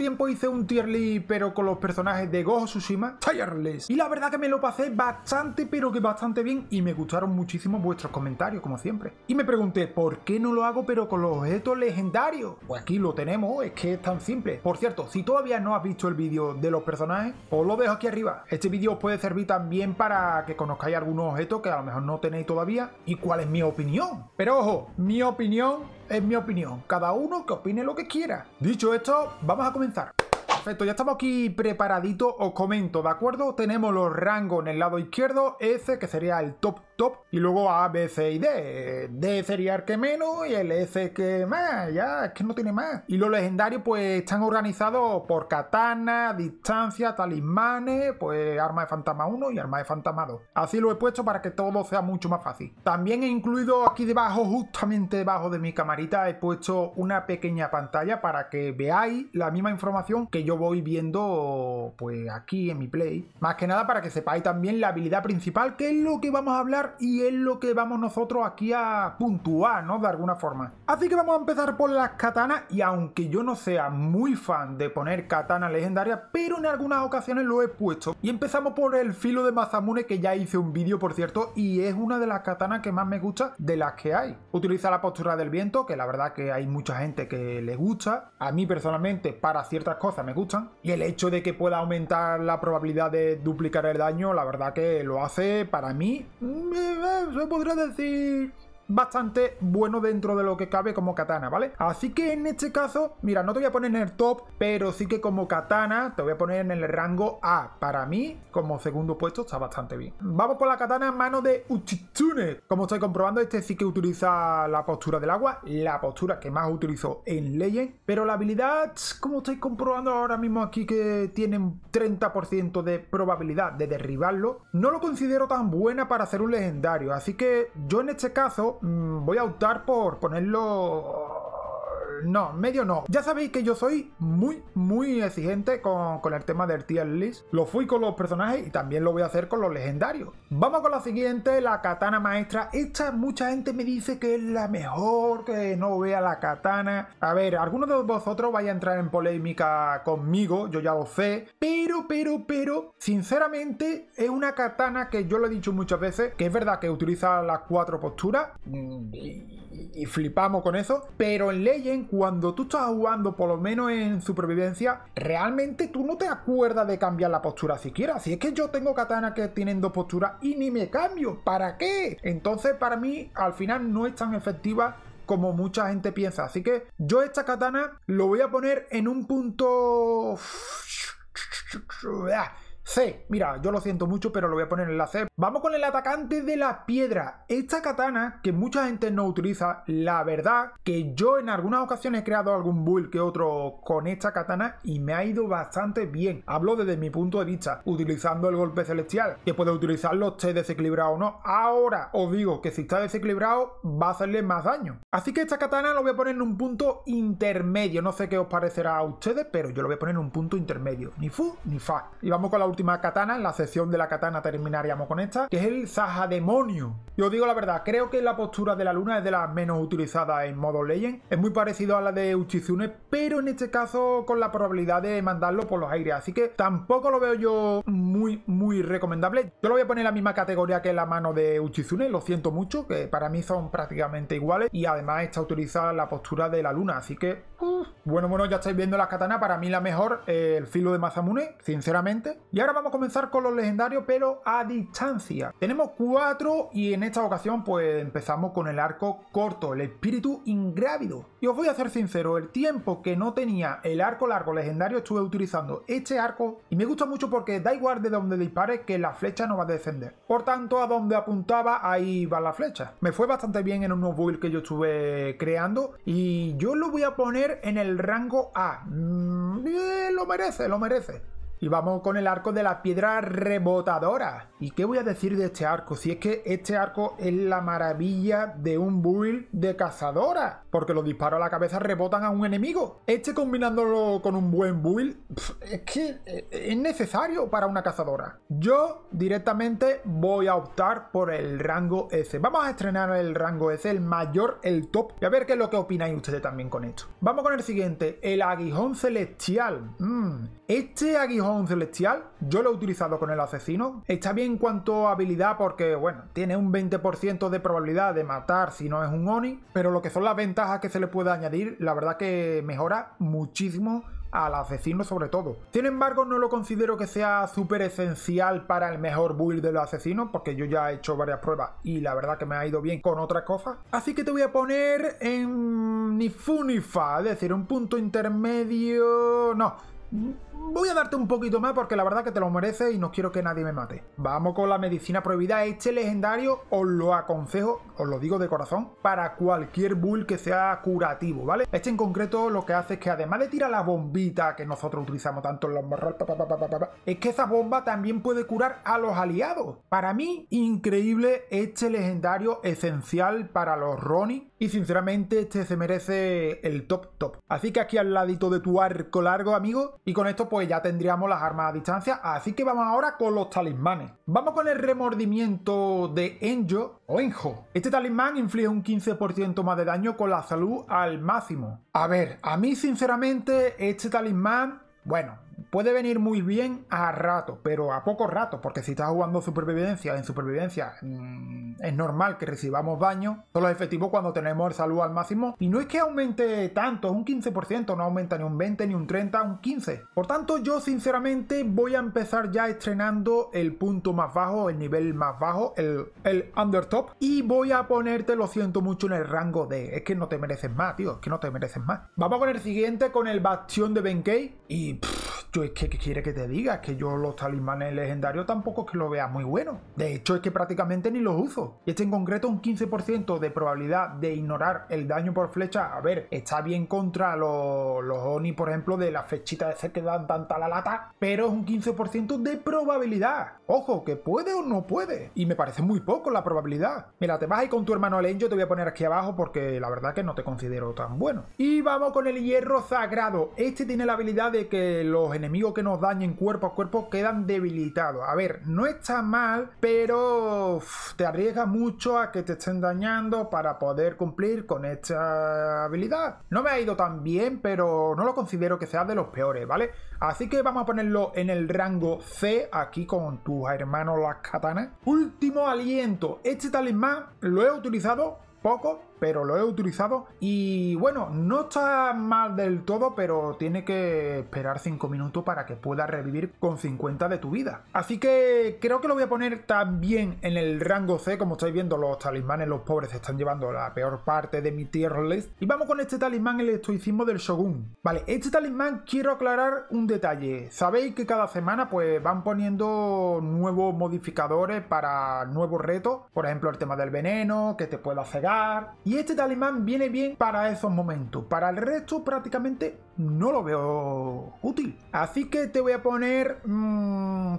tiempo hice un tier list pero con los personajes de Gojo Tsushima, tier Y la verdad que me lo pasé bastante pero que bastante bien y me gustaron muchísimo vuestros comentarios como siempre. Y me pregunté, ¿por qué no lo hago pero con los objetos legendarios? Pues aquí lo tenemos, es que es tan simple. Por cierto, si todavía no has visto el vídeo de los personajes, os pues lo dejo aquí arriba. Este vídeo os puede servir también para que conozcáis algunos objetos que a lo mejor no tenéis todavía y cuál es mi opinión. Pero ojo, mi opinión es mi opinión. Cada uno que opine lo que quiera. Dicho esto, vamos a comenzar. Perfecto, ya estamos aquí preparaditos, os comento, ¿de acuerdo? Tenemos los rangos en el lado izquierdo, ese que sería el top y luego A, B, C y D. Eh, D sería el que menos y el S e, que más, ya, es que no tiene más. Y los legendarios pues están organizados por katana, distancia, talismanes, pues arma de fantasma 1 y arma de fantasma 2. Así lo he puesto para que todo sea mucho más fácil. También he incluido aquí debajo, justamente debajo de mi camarita, he puesto una pequeña pantalla para que veáis la misma información que yo voy viendo pues aquí en mi play. Más que nada para que sepáis también la habilidad principal, que es lo que vamos a hablar y es lo que vamos nosotros aquí a puntuar, ¿no? De alguna forma. Así que vamos a empezar por las katanas y aunque yo no sea muy fan de poner katanas legendarias, pero en algunas ocasiones lo he puesto. Y empezamos por el filo de Mazamune que ya hice un vídeo por cierto y es una de las katanas que más me gusta de las que hay. Utiliza la postura del viento que la verdad que hay mucha gente que le gusta. A mí personalmente para ciertas cosas me gustan y el hecho de que pueda aumentar la probabilidad de duplicar el daño la verdad que lo hace para mí mm, se podrá decir bastante bueno dentro de lo que cabe como katana, ¿vale? Así que en este caso, mira, no te voy a poner en el top, pero sí que como katana te voy a poner en el rango A. Para mí, como segundo puesto, está bastante bien. Vamos con la katana en mano de Uchitsune. Como estoy comprobando, este sí que utiliza la postura del agua, la postura que más utilizo en Legend, pero la habilidad, como estáis comprobando ahora mismo aquí que tiene un 30% de probabilidad de derribarlo, no lo considero tan buena para hacer un legendario, así que yo en este caso Mm, voy a optar por ponerlo no, medio no. Ya sabéis que yo soy muy, muy exigente con, el tema del tier list. Lo fui con los personajes y también lo voy a hacer con los legendarios. Vamos con la siguiente, la katana maestra. Esta mucha gente me dice que es la mejor, que no vea la katana. A ver, algunos de vosotros vaya a entrar en polémica conmigo, yo ya lo sé. Pero, pero, pero, sinceramente es una katana que yo lo he dicho muchas veces, que es verdad que utiliza las cuatro posturas. Mm, y, y flipamos con eso. Pero en Legend cuando tú estás jugando, por lo menos en supervivencia, realmente tú no te acuerdas de cambiar la postura siquiera. Si es que yo tengo katanas que tienen dos posturas y ni me cambio, ¿para qué? Entonces, para mí, al final no es tan efectiva como mucha gente piensa. Así que yo esta katana lo voy a poner en un punto... C. Mira, yo lo siento mucho, pero lo voy a poner en la C. Vamos con el atacante de la piedra. Esta katana, que mucha gente no utiliza, la verdad que yo en algunas ocasiones he creado algún build que otro con esta katana y me ha ido bastante bien. Hablo desde mi punto de vista, utilizando el golpe celestial, que puede utilizarlo esté desequilibrado o no. Ahora os digo que si está desequilibrado va a hacerle más daño. Así que esta katana lo voy a poner en un punto intermedio. No sé qué os parecerá a ustedes, pero yo lo voy a poner en un punto intermedio. Ni fu ni fa. Y vamos con la última katana, la sección de la katana terminaríamos con esta, que es el Zaha Demonio. Yo os digo la verdad, creo que la postura de la luna es de las menos utilizadas en modo Legend. Es muy parecido a la de Uchizune, pero en este caso con la probabilidad de mandarlo por los aires. Así que tampoco lo veo yo muy, muy recomendable. Yo lo voy a poner en la misma categoría que la mano de Uchizune, lo siento mucho, que para mí son prácticamente iguales. Y además está utilizada la postura de la luna, así que... Uh, bueno, bueno, ya estáis viendo las katanas. Para mí la mejor, el filo de Mazamune, sinceramente. Y ahora vamos a comenzar con los legendarios, pero a distancia. Tenemos cuatro y en esta ocasión pues empezamos con el arco corto, el espíritu ingrávido. Y os voy a ser sincero, el tiempo que no tenía el arco largo legendario estuve utilizando este arco y me gusta mucho porque da igual de donde dispare que la flecha no va a descender. Por tanto, a donde apuntaba ahí va la flecha. Me fue bastante bien en nuevo build que yo estuve creando y yo lo voy a poner en el rango A. Mm, eh, lo merece, lo merece. Y vamos con el arco de la piedra rebotadora. ¿Y qué voy a decir de este arco? Si es que este arco es la maravilla de un build de cazadora. Porque los disparos a la cabeza rebotan a un enemigo. Este combinándolo con un buen build, es que eh, es necesario para una cazadora. Yo directamente voy a optar por el rango S. Vamos a estrenar el rango S, el mayor, el top. Y a ver qué es lo que opináis ustedes también con esto. Vamos con el siguiente, el aguijón celestial. Mm, este aguijón un celestial. Yo lo he utilizado con el asesino. Está bien en cuanto a habilidad porque, bueno, tiene un 20% de probabilidad de matar si no es un Oni. Pero lo que son las ventajas que se le puede añadir, la verdad que mejora muchísimo al asesino sobre todo. Sin embargo, no lo considero que sea súper esencial para el mejor build del asesino, porque yo ya he hecho varias pruebas y la verdad que me ha ido bien con otras cosas. Así que te voy a poner en ni fu es decir, un punto intermedio... no, Voy a darte un poquito más porque la verdad que te lo mereces y no quiero que nadie me mate. Vamos con la medicina prohibida. Este legendario os lo aconsejo, os lo digo de corazón, para cualquier bull que sea curativo, ¿vale? Este en concreto lo que hace es que además de tirar la bombita que nosotros utilizamos tanto en los morral, es que esa bomba también puede curar a los aliados. Para mí, increíble este legendario esencial para los Ronnie. Y sinceramente, este se merece el top top. Así que aquí al ladito de tu arco largo, amigo, y con esto pues ya tendríamos las armas a distancia, así que vamos ahora con los talismanes. Vamos con el remordimiento de Enjo o Enjo. Este talismán inflige un 15% más de daño con la salud al máximo. A ver, a mí sinceramente este talismán, bueno, puede venir muy bien a rato, pero a poco rato, porque si estás jugando supervivencia, en supervivencia mm, es normal que recibamos daño, solo es efectivo cuando tenemos el salud al máximo, y no es que aumente tanto, es un 15%, no aumenta ni un 20, ni un 30, un 15. Por tanto, yo sinceramente voy a empezar ya estrenando el punto más bajo, el nivel más bajo, el, el undertop, y voy a ponerte, lo siento mucho, en el rango de, es que no te mereces más, tío, es que no te mereces más. Vamos con el siguiente, con el bastión de Benkei, y... yo es que, quiere que te diga? que yo los talismanes legendarios tampoco es que lo vea muy bueno. De hecho, es que prácticamente ni los uso. Y este en concreto un 15% de probabilidad de ignorar el daño por flecha. A ver, está bien contra los, los Oni, por ejemplo, de la fechita de ser que dan tanta la lata, pero es un 15% de probabilidad. Ojo, que puede o no puede. Y me parece muy poco la probabilidad. Mira, te vas y con tu hermano Alen, yo te voy a poner aquí abajo porque la verdad que no te considero tan bueno. Y vamos con el hierro sagrado. Este tiene la habilidad de que los enemigos que nos dañen cuerpo a cuerpo quedan debilitados. A ver, no está mal, pero te arriesga mucho a que te estén dañando para poder cumplir con esta habilidad. No me ha ido tan bien, pero no lo considero que sea de los peores, ¿vale? Así que vamos a ponerlo en el rango C, aquí con tus hermanos las katanas. Último aliento. Este talismán lo he utilizado poco, pero lo he utilizado y bueno, no está mal del todo, pero tiene que esperar 5 minutos para que pueda revivir con 50 de tu vida. Así que creo que lo voy a poner también en el rango C, como estáis viendo los talismanes, los pobres se están llevando la peor parte de mi tier list. Y vamos con este talismán, el estoicismo del Shogun. Vale, este talismán quiero aclarar un detalle. Sabéis que cada semana pues van poniendo nuevos modificadores para nuevos retos, por ejemplo el tema del veneno, que te pueda cegar... Y este talismán viene bien para esos momentos. Para el resto prácticamente no lo veo útil. Así que te voy a poner... Mm,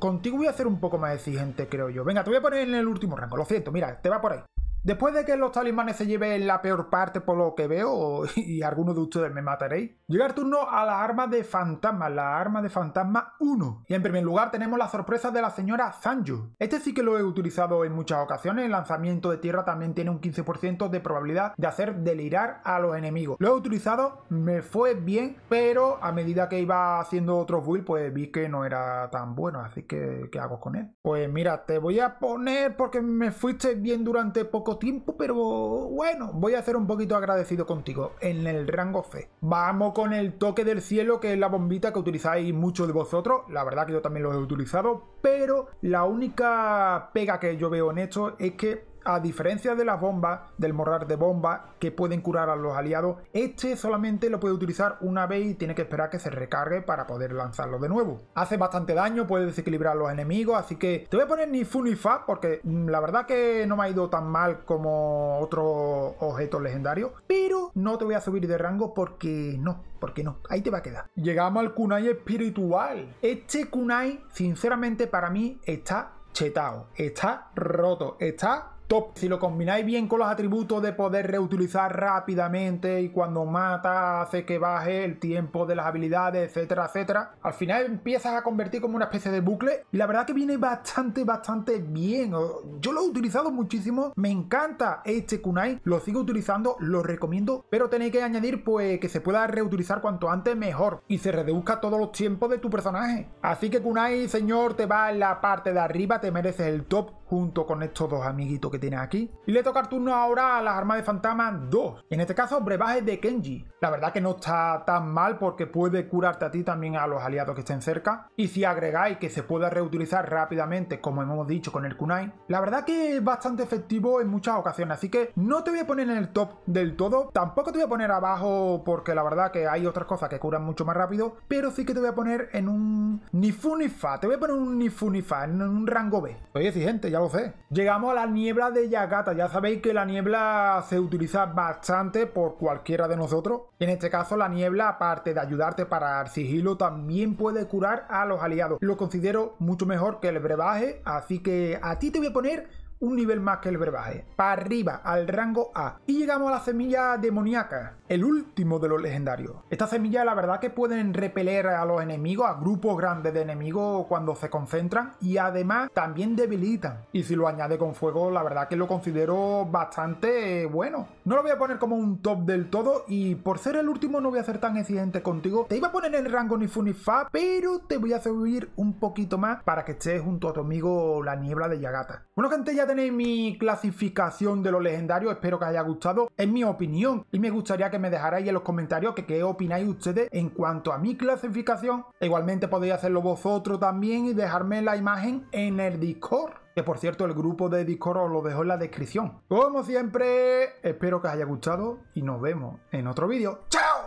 contigo voy a ser un poco más exigente, creo yo. Venga, te voy a poner en el último rango. Lo siento, mira, te va por ahí. Después de que los talismanes se lleven la peor parte por lo que veo, y algunos de ustedes me mataréis, llega el turno a la arma de fantasma, la arma de fantasma 1. Y en primer lugar tenemos la sorpresa de la señora Sanjo. Este sí que lo he utilizado en muchas ocasiones, el lanzamiento de tierra también tiene un 15% de probabilidad de hacer delirar a los enemigos. Lo he utilizado, me fue bien, pero a medida que iba haciendo otros build pues vi que no era tan bueno, así que ¿qué hago con él? Pues mira, te voy a poner porque me fuiste bien durante poco tiempo, pero bueno, voy a ser un poquito agradecido contigo en el rango C. Vamos con el toque del cielo, que es la bombita que utilizáis muchos de vosotros. La verdad que yo también lo he utilizado, pero la única pega que yo veo en esto es que a diferencia de las bombas, del morrar de bombas que pueden curar a los aliados, este solamente lo puede utilizar una vez y tiene que esperar que se recargue para poder lanzarlo de nuevo. Hace bastante daño, puede desequilibrar a los enemigos, así que te voy a poner ni fu ni fa porque mm, la verdad que no me ha ido tan mal como otros objetos legendarios, pero no te voy a subir de rango porque no, porque no, ahí te va a quedar. Llegamos al kunai espiritual. Este kunai, sinceramente para mí, está chetao, está roto, está top. Si lo combináis bien con los atributos de poder reutilizar rápidamente y cuando mata hace que baje el tiempo de las habilidades, etcétera, etcétera, al final empiezas a convertir como una especie de bucle y la verdad que viene bastante, bastante bien. Yo lo he utilizado muchísimo, me encanta este kunai, lo sigo utilizando, lo recomiendo, pero tenéis que añadir pues que se pueda reutilizar cuanto antes mejor y se reduzca todos los tiempos de tu personaje. Así que kunai, señor, te va en la parte de arriba, te mereces el top junto con estos dos amiguitos que tiene aquí. Y le toca el turno ahora a las armas de fantasma 2. En este caso, brebajes de Kenji. La verdad que no está tan mal porque puede curarte a ti también a los aliados que estén cerca. Y si agregáis que se pueda reutilizar rápidamente, como hemos dicho con el kunai, la verdad que es bastante efectivo en muchas ocasiones. Así que no te voy a poner en el top del todo. Tampoco te voy a poner abajo porque la verdad que hay otras cosas que curan mucho más rápido. Pero sí que te voy a poner en un ni fu fa. Te voy a poner un ni fu fa, en un rango B. Soy exigente, ya Llegamos a la niebla de Yagata. Ya sabéis que la niebla se utiliza bastante por cualquiera de nosotros. En este caso, la niebla, aparte de ayudarte para el sigilo, también puede curar a los aliados. Lo considero mucho mejor que el brebaje, así que a ti te voy a poner un nivel más que el brebaje, para arriba, al rango A. Y llegamos a la semilla demoníaca, el último de los legendarios. Esta semilla la verdad que pueden repeler a los enemigos, a grupos grandes de enemigos cuando se concentran y además también debilitan. Y si lo añade con fuego, la verdad que lo considero bastante eh, bueno. No lo voy a poner como un top del todo y por ser el último no voy a ser tan exigente contigo. Te iba a poner en rango ni fu pero te voy a subir un poquito más para que estés junto a tu amigo la niebla de Yagata. Bueno gente, ya tenéis mi clasificación de los legendarios, espero que haya gustado, es mi opinión y me gustaría que me dejarais en los comentarios que qué opináis ustedes en cuanto a mi clasificación. E igualmente podéis hacerlo vosotros también y dejarme la imagen en el Discord. Que por cierto, el grupo de Discord os lo dejo en la descripción. Como siempre, espero que os haya gustado y nos vemos en otro vídeo. ¡Chao!